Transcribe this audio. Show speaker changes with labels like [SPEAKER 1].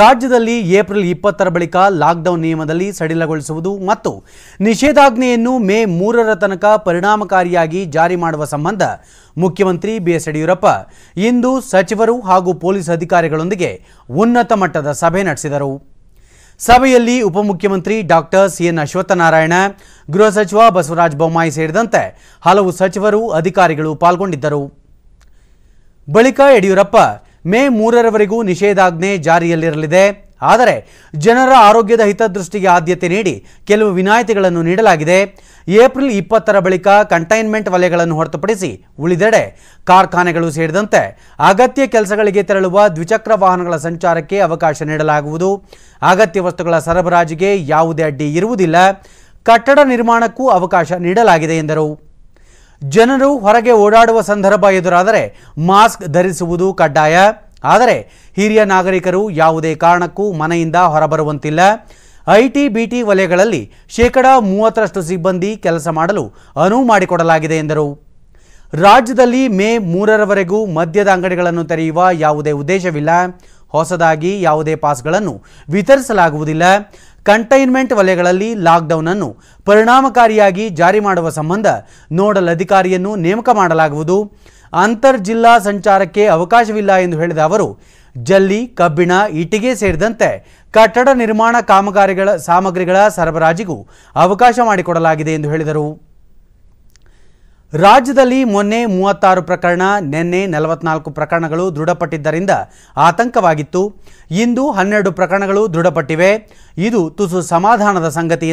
[SPEAKER 1] ರಾಜ್ಯದಲ್ಲಿ ಏಪ್ರಿಲ್ ಇಪ್ಪತ್ತರ ಬಳಿಕ ಲಾಕ್ಡೌನ್ ನಿಯಮದಲ್ಲಿ ಸಡಿಲಗೊಳಿಸುವುದು ಮತ್ತು ನಿಷೇಧಾಜ್ಞೆಯನ್ನು ಮೇ ಮೂರರ ತನಕ ಪರಿಣಾಮಕಾರಿಯಾಗಿ ಜಾರಿ ಮಾಡುವ ಸಂಬಂಧ ಮುಖ್ಯಮಂತ್ರಿ ಬಿಎಸ್ ಯಡಿಯೂರಪ್ಪ ಇಂದು ಸಚಿವರು ಹಾಗೂ ಪೊಲೀಸ್ ಅಧಿಕಾರಿಗಳೊಂದಿಗೆ ಉನ್ನತ ಮಟ್ಟದ ಸಭೆ ನಡೆಸಿದರು ಸಭೆಯಲ್ಲಿ ಉಪಮುಖ್ಯಮಂತ್ರಿ ಡಾಕ್ಟರ್ ಸಿಎನ್ ಅಶ್ವತ್ಥನಾರಾಯಣ ಗೃಹ ಸಚಿವ ಬಸವರಾಜ ಬೊಮ್ಮಾಯಿ ಸೇರಿದಂತೆ ಹಲವು ಸಚಿವರು ಅಧಿಕಾರಿಗಳು ಪಾಲ್ಗೊಂಡಿದ್ದರು ಬಳಿಕ ಯಡಿಯೂರಪ್ಪ ಮೇ ಮೂರರವರೆಗೂ ನಿಷೇಧಾಜ್ಞೆ ಜಾರಿಯಲ್ಲಿರಲಿದೆ ಆದರೆ ಜನರ ಆರೋಗ್ಯದ ಹಿತದೃಷ್ಟಿಗೆ ಆದ್ಯತೆ ನೀಡಿ ಕೆಲವು ವಿನಾಯಿತಿಗಳನ್ನು ನೀಡಲಾಗಿದೆ ಏಪ್ರಿಲ್ ಇಪ್ಪತ್ತರ ಬಳಿಕ ಕಂಟೈನ್ಮೆಂಟ್ ವಲಯಗಳನ್ನು ಹೊರತುಪಡಿಸಿ ಉಳಿದೆಡೆ ಕಾರ್ಖಾನೆಗಳು ಸೇರಿದಂತೆ ಅಗತ್ಯ ಕೆಲಸಗಳಿಗೆ ತೆರಳುವ ದ್ವಿಚಕ್ರ ವಾಹನಗಳ ಸಂಚಾರಕ್ಕೆ ಅವಕಾಶ ನೀಡಲಾಗುವುದು ಅಗತ್ಯ ವಸ್ತುಗಳ ಸರಬರಾಜಿಗೆ ಯಾವುದೇ ಅಡ್ಡಿ ಇರುವುದಿಲ್ಲ ಕಟ್ಟಡ ನಿರ್ಮಾಣಕ್ಕೂ ಅವಕಾಶ ನೀಡಲಾಗಿದೆ ಎಂದರು ಜನರು ಹೊರಗೆ ಓಡಾಡುವ ಸಂದರ್ಭ ಎದುರಾದರೆ ಮಾಸ್ಕ್ ಧರಿಸುವುದು ಕಡ್ಡಾಯ ಆದರೆ ಹಿರಿಯ ನಾಗರಿಕರು ಯಾವುದೇ ಕಾರಣಕ್ಕೂ ಮನೆಯಿಂದ ಹೊರಬರುವಂತಿಲ್ಲ ಐಟಿ ಬಿಟಿ ವಲಯಗಳಲ್ಲಿ ಶೇಕಡಾ ಮೂವತ್ತರಷ್ಟು ಸಿಬ್ಬಂದಿ ಕೆಲಸ ಮಾಡಲು ಅನುವು ಮಾಡಿಕೊಡಲಾಗಿದೆ ಎಂದರು ರಾಜ್ಯದಲ್ಲಿ ಮೇ ಮೂರರವರೆಗೂ ಮದ್ಯದ ಅಂಗಡಿಗಳನ್ನು ತೆರೆಯುವ ಯಾವುದೇ ಉದ್ದೇಶವಿಲ್ಲ ಹೊಸದಾಗಿ ಯಾವುದೇ ಪಾಸ್ಗಳನ್ನು ವಿತರಿಸಲಾಗುವುದಿಲ್ಲ ಕಂಟೈನ್ಮೆಂಟ್ ವಲಯಗಳಲ್ಲಿ ಲಾಕ್ಡೌನ್ ಅನ್ನು ಪರಿಣಾಮಕಾರಿಯಾಗಿ ಜಾರಿ ಮಾಡುವ ಸಂಬಂಧ ನೋಡಲ್ ಅಧಿಕಾರಿಯನ್ನು ನೇಮಕ ಮಾಡಲಾಗುವುದು ಅಂತರ್ ಜಿಲ್ಲಾ ಸಂಚಾರಕ್ಕೆ ಅವಕಾಶವಿಲ್ಲ ಎಂದು ಹೇಳಿದ ಅವರು ಜಲ್ಲಿ ಕಬ್ಬಿಣ ಇಟ್ಟಿಗೆ ಸೇರಿದಂತೆ ಕಟ್ಟಡ ನಿರ್ಮಾಣ ಕಾಮಗಾರಿಗಳ ಸಾಮಗ್ರಿಗಳ ಸರಬರಾಜಿಗೂ ಅವಕಾಶ ಮಾಡಿಕೊಡಲಾಗಿದೆ ಎಂದು ಹೇಳಿದರು ರಾಜ್ಯದಲ್ಲಿ ಮೊನ್ನೆ ಮೂವತ್ತಾರು ಪ್ರಕರಣ ನಿನ್ನೆ ನಲವತ್ನಾಲ್ಕು ಪ್ರಕರಣಗಳು ದೃಢಪಟ್ಟಿದ್ದರಿಂದ ಆತಂಕವಾಗಿತ್ತು ಇಂದು ಹನ್ನೆರಡು ಪ್ರಕರಣಗಳು ದೃಢಪಟ್ಟಿವೆ ಇದು ತುಸು ಸಮಾಧಾನದ ಸಂಗತಿ